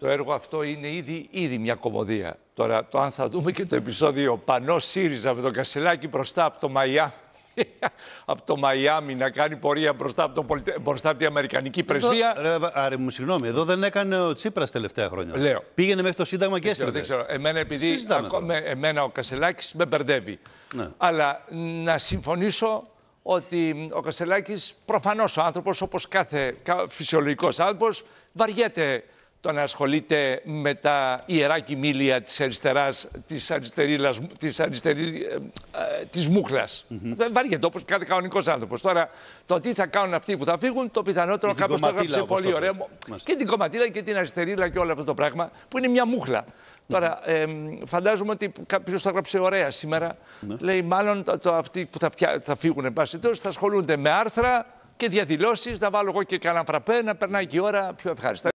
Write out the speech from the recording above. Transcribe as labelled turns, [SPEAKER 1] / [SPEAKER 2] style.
[SPEAKER 1] Το έργο αυτό είναι ήδη, ήδη μια κομμωδία. Τώρα, το αν θα δούμε και το επεισόδιο Πανό ΣΥΡΙΖΑ με τον Κασελάκη μπροστά από το Μαϊάμι. από το Μαϊάμι να κάνει πορεία μπροστά από, το την Αμερικανική
[SPEAKER 2] πρεσβεία. Ρε, μου, συγγνώμη, εδώ δεν έκανε ο Τσίπρας τελευταία χρόνια. Λέω. Πήγαινε μέχρι το Σύνταγμα και έστειλε. Δεν ξέρω. Εμένα, επειδή
[SPEAKER 1] εμένα ο Κασελάκης με μπερδεύει. Ναι. Αλλά να συμφωνήσω ότι ο Κασελάκης προφανώς ο άνθρωπος, όπως κάθε φυσιολογικός άνθρωπος, βαριέται το να ασχολείται με τα ιερά κοιμήλια της αριστεράς, της, αριστερίλας, της, αριστερή, ε, ε της μουχλας mm-hmm. Δεν βαριέται όπως κάθε κανονικός άνθρωπος. Τώρα το τι θα κάνουν αυτοί που θα φύγουν, το πιθανότερο κάπως το έγραψε πολύ ωραίο. Και την κομματίδα και την αριστερίλα και όλο αυτό το πράγμα που είναι μια μουχλα. Τώρα, φαντάζομαι ότι κάποιος θα έγραψε ωραία σήμερα. Ναι. Λέει, μάλλον το, αυτοί που θα, φτιά, θα φύγουν, εν θα ασχολούνται με άρθρα και διαδηλώσεις. Να βάλω εγώ και κανένα φραπέ, να περνάει και η ώρα πιο ευχάριστα.